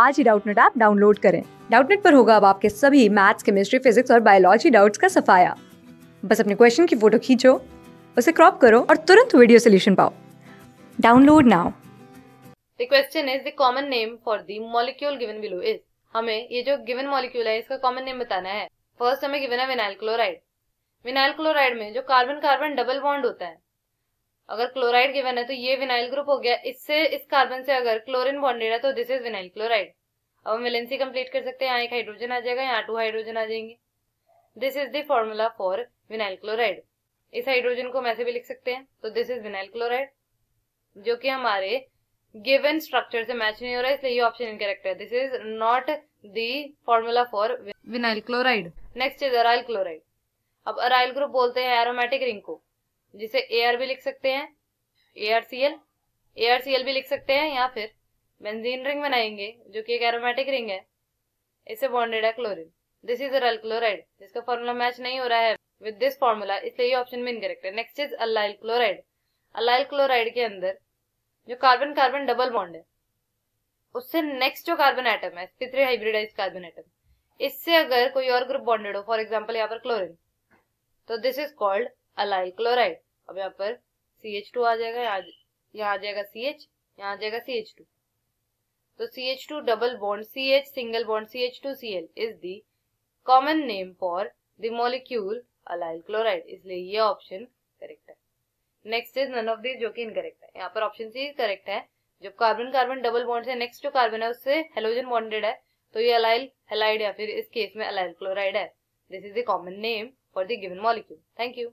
आज ही Doubtnut app download करें डाउटनेट पर होगा अब आपके सभी मैथ्स केमिस्ट्री फिजिक्स और बायोलॉजी डाउट्स का सफाया बस अपने क्वेश्चन की फोटो खींचो उसे क्रॉप करो और तुरंत वीडियो सोल्यूशन पाओ download now question is is the common name for the molecule given below हमें ये जो गिवन मॉलिक्यूल है इसका कॉमन नेम बताना है फर्स्ट हमें गिवन है विनाइल क्लोराइड विनाइल क्लोराइड में जो कार्बन कार्बन डबल बॉन्ड होता है अगर क्लोराइड गिवन है तो ये विनाइल ग्रुप हो गया इससे इस कार्बन से अगर क्लोरिन बॉन्डेड है तो दिस इज विनाइल क्लोराइड अब हम वेलेंसी कंप्लीट कर सकते हैं यहाँ एक हाइड्रोजन आ जाएगा यहाँ टू हाइड्रोजन आ जाएंगे this is the formula for vinyl chloride इस हाइड्रोजन को हम ऐसे भी लिख सकते हैं तो दिस इज विनाइल क्लोराइड जो कि हमारे गिवन स्ट्रक्चर से मैच नहीं हो रहा है इसलिए ये ऑप्शन इनकरेक्ट है this is not the formula for vinyl chloride next is aryl chloride अब अराइल ग्रुप बोलते हैं एरोमेटिक रिंग को जिसे एयर भी लिख सकते हैं R C L Ar C L भी लिख सकते हैं या फिर बेंजीन रिंग बनाएंगे जो कि एक एरोमेटिक रिंग है इससे बॉन्डेड है chlorine this is aryl chloride जिसका फॉर्मूला मैच नहीं हो रहा है विद दिस फॉर्मूला इसलिए ये ऑप्शन में इनकरेक्ट है next is allyl chloride allyl chloride के अंदर जो कार्बन कार्बन डबल बॉन्ड है उससे नेक्स्ट जो कार्बन आइटम है थ्री हाइब्रिडाइज कार्बन आइटम इससे अगर कोई और ग्रुप बॉन्डेड हो फॉर एग्जाम्पल यहाँ पर क्लोरिन तो this is called allyl chloride अब यहाँ पर सी एच टू आ जाएगा यहाँ आ जाएगा सी एच यहाँ आ जाएगा सी एच टू तो C H two double bond C H single bond C H two C L is the common name for the molecule allyl chloride इसलिए ये ऑप्शन करेक्ट है next is none of this जो कि incorrect है यहाँ पर option C correct है जब कार्बन कार्बन डबल बॉन्ड से नेक्स्ट जो कार्बन है उससे हेलोजन बॉन्डेड है तो ये अलाइल हेलाइड या फिर इस केस में अलाइल क्लोराइड है this is the common name for the given molecule thank you